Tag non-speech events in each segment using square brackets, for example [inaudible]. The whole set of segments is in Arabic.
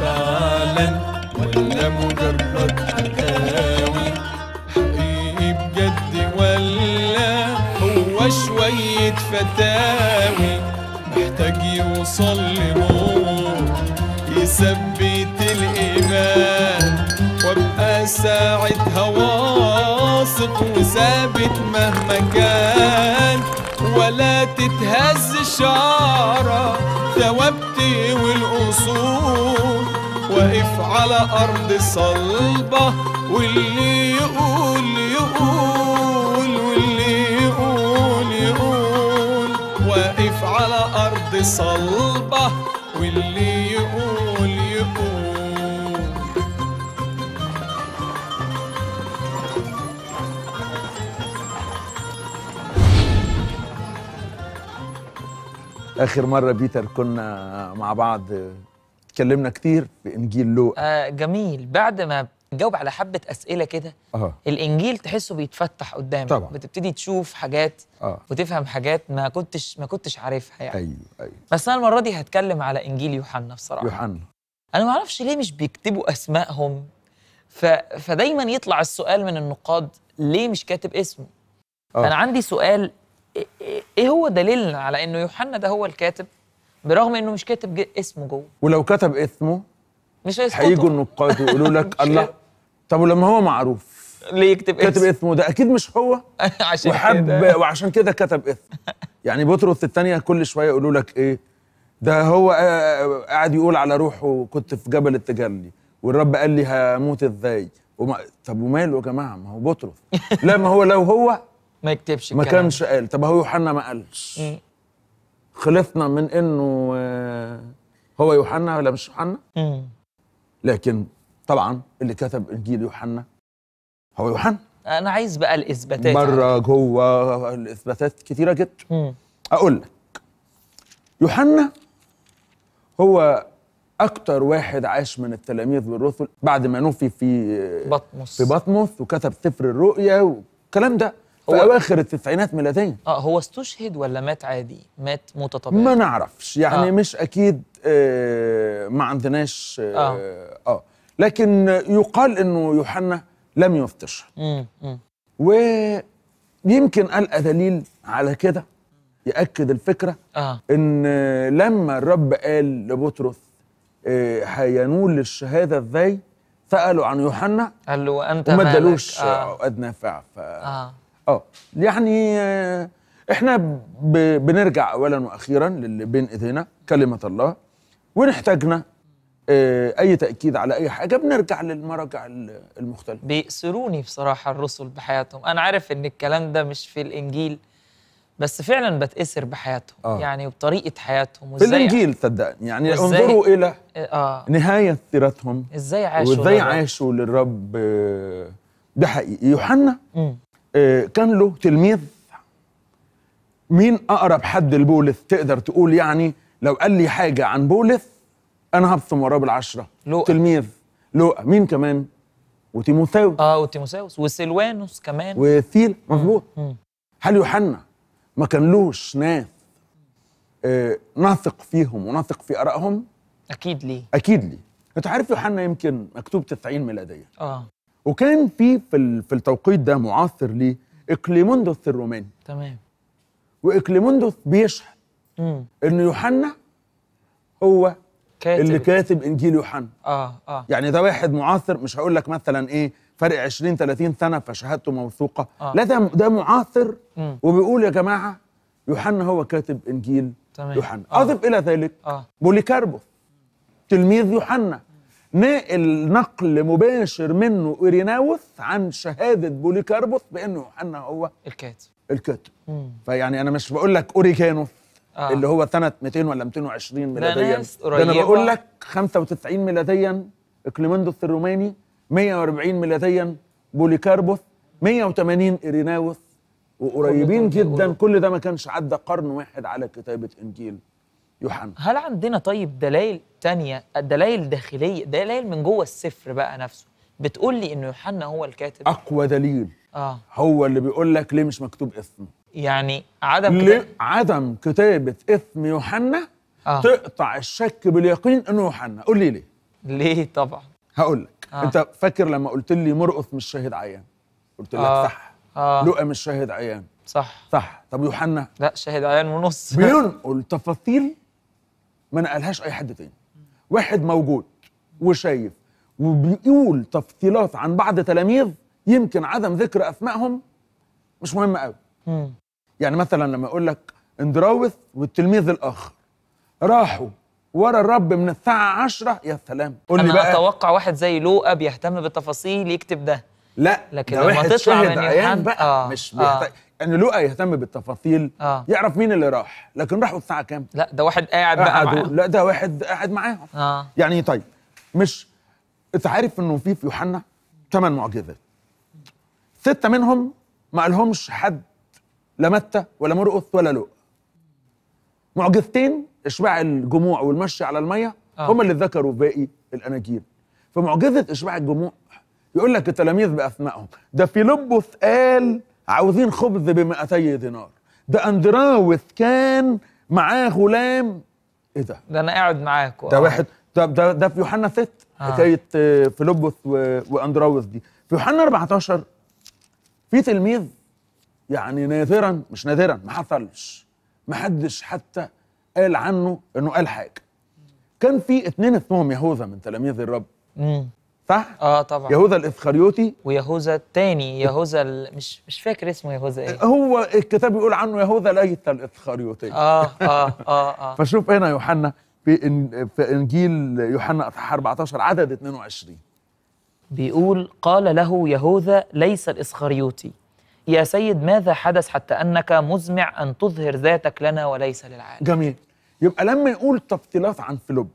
فعلا ولا مجرد حكاوي حقيقي بجد ولا هو شوية فتاوي محتاج يوصل لنور يثبت الإيمان وابقى ساعتها واثق وثابت مهما كان ولا تتهز الشعارة ثوابتي والأصول واقف على أرض صلبة واللي يقول يقول واللي يقول يقول واقف على أرض صلبة واللي يقول يقول اخر مره بيتر كنا مع بعض اتكلمنا كتير في انجيل لوقا آه جميل بعد ما تجاوب على حبه اسئله كده آه. الانجيل تحسه بيتفتح قدامك طبعا. بتبتدي تشوف حاجات آه. وتفهم حاجات ما كنتش ما كنتش عارفها يعني ايوه ايوه بس انا المره دي هتكلم على انجيل يوحنا بصراحه يوحنا انا ما اعرفش ليه مش بيكتبوا اسمائهم ف... فدايما يطلع السؤال من النقاد ليه مش كاتب اسمه آه. انا عندي سؤال ايه هو دليلنا على انه يوحنا ده هو الكاتب برغم انه مش كاتب اسمه جوه ولو كتب اسمه مش هيجوا النقاد يقولوا لك [laughs] الله طب ولما هو معروف ليه يكتب اسمه؟ كاتب اسمه ده اكيد مش هو [laughs] عشان وحب كده. وعشان كده كتب اسمه [laughs] يعني بطرس الثانيه كل شويه يقولوا لك ايه ده هو آه، آه، قاعد يقول على روحه كنت في جبل التجلي والرب قال لي هموت ازاي وما طب وماله يا جماعه ما هو بطرس لا ما هو لو هو ما يكتبش ما كانش قال طب هو يوحنا ما قالش خلفنا من انه آه، هو يوحنا ولا مش يوحنا لكن طبعا اللي كتب انجيل يوحنا هو يوحنا انا عايز بقى الاثباتات مره جوه الاثباتات كتيره جدا اقول لك يوحنا هو اكتر واحد عاش من التلاميذ والرسل بعد ما نوفي في آه، بطمس في بطمس وكتب سفر الرؤيا والكلام ده هو في اواخر التسعينات ميلاديه اه هو استشهد ولا مات عادي مات موتة طبيعية ما نعرفش يعني آه. مش اكيد آه ما عندناش آه, آه. اه لكن يقال انه يوحنا لم يستشهد ويمكن القى دليل على كده ياكد الفكره آه. ان لما الرب قال لبطرس آه، هينول الشهاده ازاي سالوا عن يوحنا قال له انت ما ادالوش آه. ادنى نافع ف آه. اه يعني آه، احنا بنرجع اولا واخيرا للي بين ايدينا كلمه الله وان احتاجنا آه، اي تاكيد على اي حاجه بنرجع للمراجع المختلفه بيأسروني بصراحه الرسل بحياتهم انا عارف ان الكلام ده مش في الانجيل بس فعلا بتأثر بحياتهم آه. يعني وبطريقه حياتهم وازاي بالانجيل صدقني يعني انظروا الى آه. نهايه سيرتهم ازاي عاشوا وازاي عاشوا للرب آه، ده حقيقي يوحنا كان له تلميذ مين اقرب حد لبولث تقدر تقول يعني لو قال لي حاجه عن بولث انا هبصم وراه بالعشره لوقا تلميذ لوقا مين كمان وتيموثاوس اه وتيموثاوس وسلوانوس كمان وثيل مظبوط هل يوحنا ما كان لهش ناس آه نثق فيهم ونثق في ارائهم اكيد ليه اكيد ليه انت عارف يوحنا يمكن مكتوب 90 ميلاديه اه وكان في في, في التوقيت ده معاصر ليه اكليموندوس الروماني تمام واكليموندوس بيشهد امم ان يوحنا هو كاتب. اللي كاتب انجيل يوحنا اه اه يعني ده واحد معاصر مش هقول لك مثلا ايه فرق 20 30 سنه فشهادته موثوقه آه. لا ده ده معاصر مم. وبيقول يا جماعه يوحنا هو كاتب انجيل تمام. يوحنا آه. اضف الى ذلك آه. بوليكاربوس تلميذ يوحنا نقل نقل مباشر منه ايريناوث عن شهاده بوليكاربوس بانه يوحنا هو الكاتب الكاتب فيعني انا مش بقول لك اوريكانوس آه. اللي هو سنه 200 ولا 220 ميلاديا ده انا بقول لك 95 ميلاديا اكليمندوس الروماني 140 ميلاديا بوليكاربوس 180 ايريناوث وقريبين جدا كل ده ما كانش عدى قرن واحد على كتابه انجيل يوحنا هل عندنا طيب دلائل تانية دلائل داخلية دلائل من جوه السفر بقى نفسه بتقول لي انه يوحنا هو الكاتب اقوى دليل اه هو اللي بيقول لك ليه مش مكتوب اسم يعني عدم كتاب... عدم كتابة اسم يوحنا آه. تقطع الشك باليقين انه يوحنا قول لي ليه ليه طبعا هقول لك آه. انت فاكر لما قلت لي مرقص مش شاهد عيان قلت لك آه. صح آه. لقى مش شاهد عيان صح صح طب يوحنا لا شاهد عيان ونص بينقل تفاصيل ما نقلهاش اي حد تاني واحد موجود وشايف وبيقول تفصيلات عن بعض تلاميذ يمكن عدم ذكر اسمائهم مش مهم قوي يعني مثلا لما يقول لك اندراوث والتلميذ الاخر راحوا ورا الرب من الساعه 10 يا سلام قول لي بقى اتوقع واحد زي لوقا بيهتم بالتفاصيل يكتب ده لا لكن ده واحد من يعني عيان بقى آه مش بيحتاج آه ان يعني لوقا يهتم بالتفاصيل آه يعرف مين اللي راح لكن راحوا الساعه كام لا ده واحد قاعد بقى معاهم لا ده واحد قاعد معاهم آه يعني طيب مش انت عارف انه في في يوحنا ثمان معجزات سته منهم ما قالهمش حد لا متى ولا مرقص ولا لؤ معجزتين اشباع الجموع والمشي على الميه آه. هم اللي ذكروا باقي الاناجيل فمعجزه اشباع الجموع يقول لك التلاميذ باسمائهم ده فيلبس قال عاوزين خبز ب 200 دينار ده اندراوس كان معاه غلام ايه ده ده انا قاعد معاكم ده واحد ده ده, ده في يوحنا 6 آه. حكايه آه، فيلبس واندراوس دي في يوحنا 14 في تلميذ يعني نادرا مش نادرا ما حصلش ما حدش حتى قال عنه انه قال حاجه كان في اتنين اسمهم يهوذا من تلاميذ الرب مم. صح؟ اه طبعا يهوذا الاسخريوطي ويهوذا الثاني يهوذا ال... مش مش فاكر اسمه يهوذا ايه هو الكتاب بيقول عنه يهوذا ليس الاسخريوطي اه اه اه اه فشوف هنا يوحنا في, في انجيل يوحنا اصحاح 14 عدد 22 بيقول قال له يهوذا ليس الاسخريوطي يا سيد ماذا حدث حتى انك مزمع ان تظهر ذاتك لنا وليس للعالم جميل يبقى لما يقول تفصيلات عن فيلبس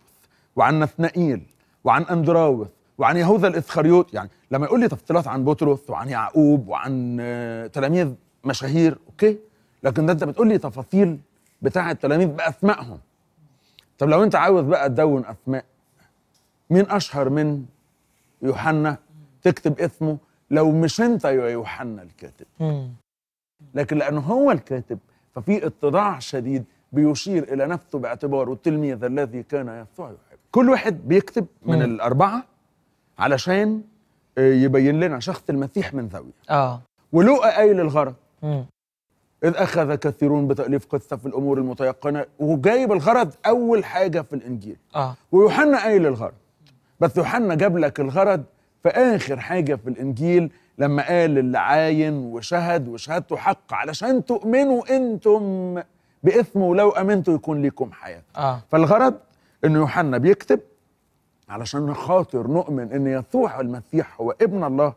وعن نثنائيل وعن اندراوث وعن يهوذا الإسخريوط يعني لما يقول لي تفصيلات عن بطرس وعن يعقوب وعن آه، تلاميذ مشاهير أوكي لكن ده أنت بتقول لي تفاصيل بتاعة التلاميذ بأسمائهم طب لو أنت عاوز بقى تدون أسماء مين أشهر من يوحنا تكتب اسمه لو مش أنت يا يوحنا الكاتب لكن لأنه هو الكاتب ففي اتضاع شديد بيشير إلى نفسه باعتباره التلميذ الذي كان يسوع يحب كل واحد بيكتب من الأربعة علشان آه، يبين لنا شخص المسيح من زاويه اه ولوقا قايل الغرض إذ أخذ كثيرون بتأليف قصة في الأمور المتيقنة وجايب الغرض أول حاجة في الإنجيل آه. ويوحنا قايل الغرض بس يوحنا جاب لك الغرض في آخر حاجة في الإنجيل لما قال اللي عاين وشهد وشهادته حق علشان تؤمنوا أنتم باسمه ولو أمنتوا يكون ليكم حياة آه. فالغرض إن يوحنا بيكتب علشان نخاطر نؤمن ان يسوع المسيح هو ابن الله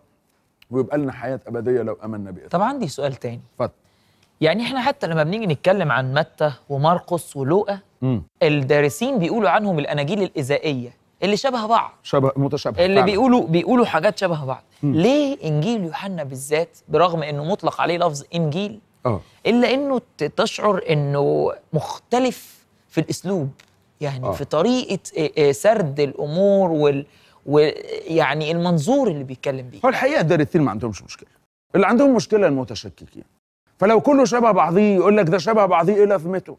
ويبقى لنا حياه ابديه لو امنا بيه طب عندي سؤال تاني اتفضل يعني احنا حتى لما بنيجي نتكلم عن متى ومرقس ولوقا الدارسين بيقولوا عنهم الاناجيل الاذائيه اللي شبه بعض شبه متشابهه اللي فعلا. بيقولوا بيقولوا حاجات شبه بعض م. ليه انجيل يوحنا بالذات برغم انه مطلق عليه لفظ انجيل أوه. الا انه تشعر انه مختلف في الاسلوب يعني آه. في طريقه آه، آه، سرد الامور وال ويعني المنظور اللي بيتكلم بيه هو الحقيقه الدارتين ما عندهمش مشكله اللي عندهم مشكله المتشككين فلو كله شبه بعضيه يقول لك ده شبه بعضيه الا في متو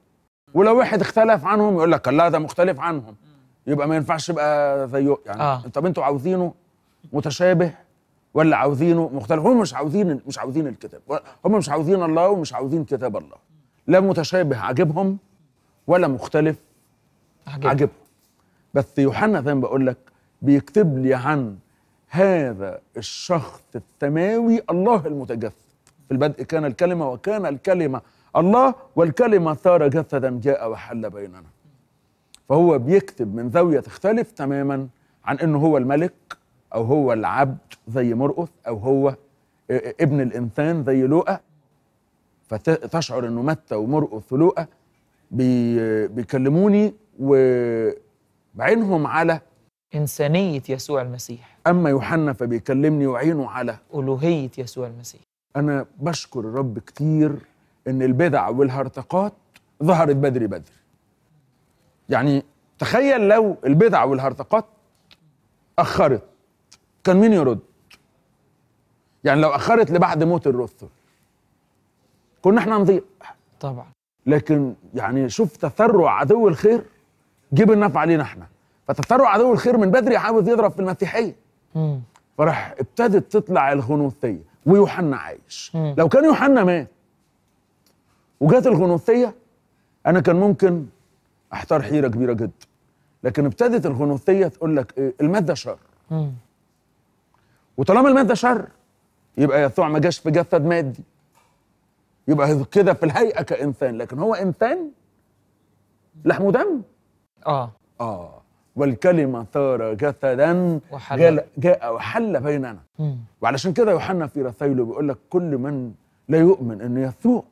ولو واحد اختلف عنهم يقول لك لا ده مختلف عنهم يبقى ما ينفعش يبقى زيه يعني آه. طب انتوا عاوزينه متشابه ولا عاوزينه مختلف هم مش عاوزين مش عاوزين الكتاب هم مش عاوزين الله ومش عاوزين كتاب الله لا متشابه عاجبهم ولا مختلف عجبه, عجبه. بس يوحنا زي ما بقول لك بيكتب لي عن هذا الشخص السماوي الله المتجسد في البدء كان الكلمه وكان الكلمه الله والكلمه صار جسدا جاء وحل بيننا فهو بيكتب من زاويه تختلف تماما عن انه هو الملك او هو العبد زي مرقس او هو ابن الانسان زي لوقا فتشعر انه متى ومرقس ولوقا بيكلموني وعينهم على إنسانية يسوع المسيح أما يوحنا فبيكلمني وعينه على ألوهية يسوع المسيح أنا بشكر الرب كتير إن البدع والهرطقات ظهرت بدري بدري يعني تخيل لو البدع والهرطقات أخرت كان مين يرد يعني لو أخرت لبعد موت الرسل كنا احنا نضيع طبعا لكن يعني شوف تثرع عدو الخير جيب النفع علينا احنا فتفرع عدو الخير من بدري عاوز يضرب في المسيحيه فراح ابتدت تطلع الغنوثيه ويوحنا عايش مم. لو كان يوحنا مات وجات الغنوثيه انا كان ممكن احتار حيره كبيره جدا لكن ابتدت الغنوثيه تقول لك ايه الماده شر وطالما الماده شر يبقى يسوع ما جاش في جسد مادي يبقى كده في الهيئه كانسان لكن هو انسان لحم ودم اه اه والكلمة ثار جسدا وحل. جاء وحل بيننا مم. وعلشان كده يوحنا في رسائله بيقول لك كل من لا يؤمن انه يسوع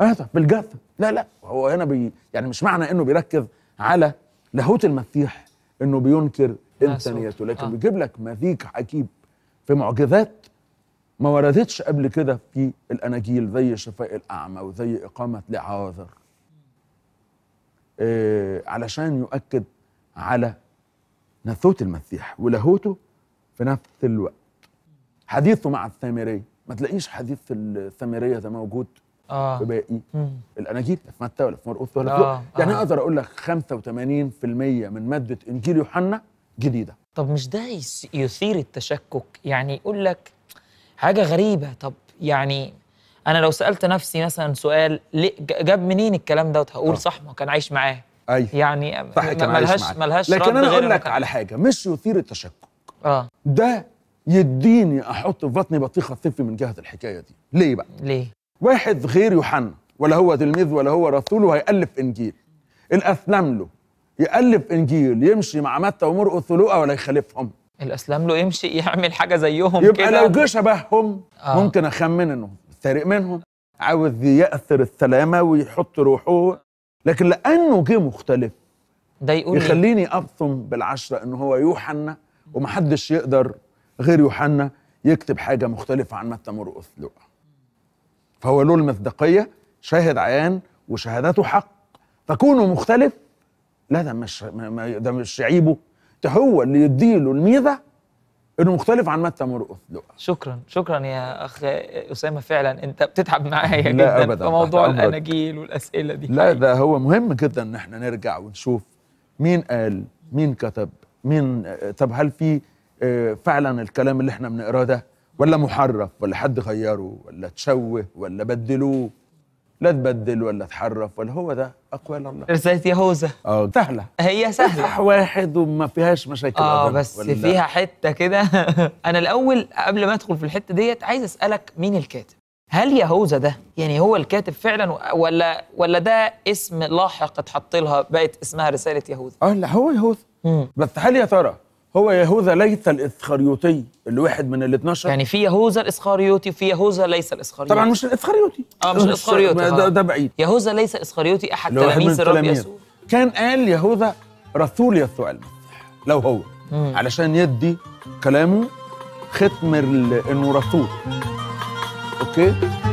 هذا آه، بالجسد لا لا هو هنا بي يعني مش معنى انه بيركز على لاهوت المسيح انه بينكر انسانيته لكن آه. بيجيب لك مزيج عجيب في معجزات ما وردتش قبل كده في الاناجيل زي شفاء الاعمى وزي اقامه لعازر آه، علشان يؤكد على نثوت المسيح ولاهوته في نفس الوقت حديثه مع الثامرية ما تلاقيش حديث الثامرية ده موجود آه. في باقي الاناجيل في متى ولا في مرقس ولا في آه. آه. يعني آه. اقدر اقول لك 85% من ماده انجيل يوحنا جديده طب مش ده يثير التشكك يعني يقول لك حاجه غريبه طب يعني انا لو سالت نفسي مثلا سؤال ليه جاب منين الكلام دوت هقول آه. صح يعني ما كان عايش معاه ايوه يعني صح كان ملهاش عايش ملهاش لكن انا اقول لك على حاجه مش يثير التشكك اه ده يديني احط في بطني بطيخه الثف من جهه الحكايه دي ليه بقى ليه واحد غير يوحنا ولا هو تلميذ ولا هو رسول وهيالف انجيل الاسلم له يالف انجيل يمشي مع متى ومرقس ولوقا ولا يخالفهم الاسلام له يمشي يعمل حاجه زيهم يبقى كده يبقى لو جه شبههم آه. ممكن اخمن انه يتسرق منهم عاوز يأثر السلامة ويحط روحه لكن لأنه جه مختلف ده يقول إيه؟ يخليني أبصم بالعشرة إن هو يوحنا ومحدش يقدر غير يوحنا يكتب حاجة مختلفة عن متى مرقس لوقا فهو له المصداقية شاهد عيان وشهادته حق فكونه مختلف لا ده مش ده مش عيبه ده هو اللي يديله الميزة انه مختلف عن متى مرقص شكرا شكرا يا اخ اسامه فعلا انت بتتعب معايا جدا أبداً في موضوع الاناجيل والاسئله دي لا ده هو مهم جدا ان احنا نرجع ونشوف مين قال مين كتب مين طب هل في آه، فعلا الكلام اللي احنا بنقراه ده ولا محرف ولا حد غيره ولا تشوه ولا بدلوه لا تبدل ولا تحرف ولا هو ده اقوال الله رسالة يهوذا اه سهلة هي سهلة واحد وما فيهاش مشاكل اه بس ولا فيها حتة كده [laughs] أنا الأول قبل ما أدخل في الحتة ديت عايز أسألك مين الكاتب؟ هل يهوذا ده يعني هو الكاتب فعلا ولا ولا ده اسم لاحق اتحط لها بقت اسمها رسالة يهوذا؟ اه لا هو يهوذا بس هل يا ترى هو يهوذا ليس الاسخريوطي اللي واحد من ال 12 يعني في يهوذا الاسخريوطي وفي يهوذا ليس الاسخريوطي طبعا مش الاسخريوطي اه مش [laughs] الاسخريوطي ده, ده بعيد يهوذا ليس اسخريوطي احد تلاميذ الرب يسوع كان قال يهوذا رسول يسوع المسيح لو هو مم. علشان يدي كلامه ختم انه رسول اوكي